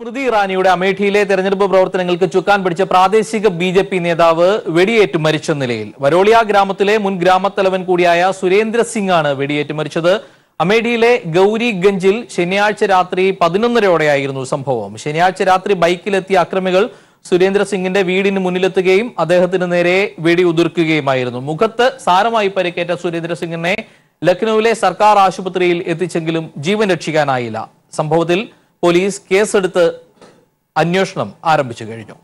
സ്മൃതി ഇറാനിയുടെ അമേഠിയിലെ തെരഞ്ഞെടുപ്പ് പ്രവർത്തനങ്ങൾക്ക് ചുക്കാൻ പിടിച്ച പ്രാദേശിക ബി ജെ പി നേതാവ് വെടിയേറ്റ് മരിച്ച നിലയിൽ വരോളിയ ഗ്രാമത്തിലെ മുൻ ഗ്രാമത്തലവൻ കൂടിയായ സുരേന്ദ്ര സിംഗ് ആണ് വെടിയേറ്റ് മരിച്ചത് അമേഠിയിലെ ഗൌരിഗഞ്ചിൽ ശനിയാഴ്ച രാത്രി പതിനൊന്നരയോടെയായിരുന്നു സംഭവം ശനിയാഴ്ച രാത്രി ബൈക്കിലെത്തിയ അക്രമികൾ സുരേന്ദ്ര സിംഗിന്റെ വീടിന് മുന്നിലെത്തുകയും അദ്ദേഹത്തിന് നേരെ വെടി ഉതിർക്കുകയുമായിരുന്നു മുഖത്ത് സാരമായി പരിക്കേറ്റ സുരേന്ദ്ര സിംഗിനെ ലക്നൌവിലെ സർക്കാർ ആശുപത്രിയിൽ എത്തിച്ചെങ്കിലും ജീവൻ രക്ഷിക്കാനായില്ല സംഭവത്തിൽ പോലീസ് കേസെടുത്ത് അന്വേഷണം ആരംഭിച്ചു കഴിഞ്ഞു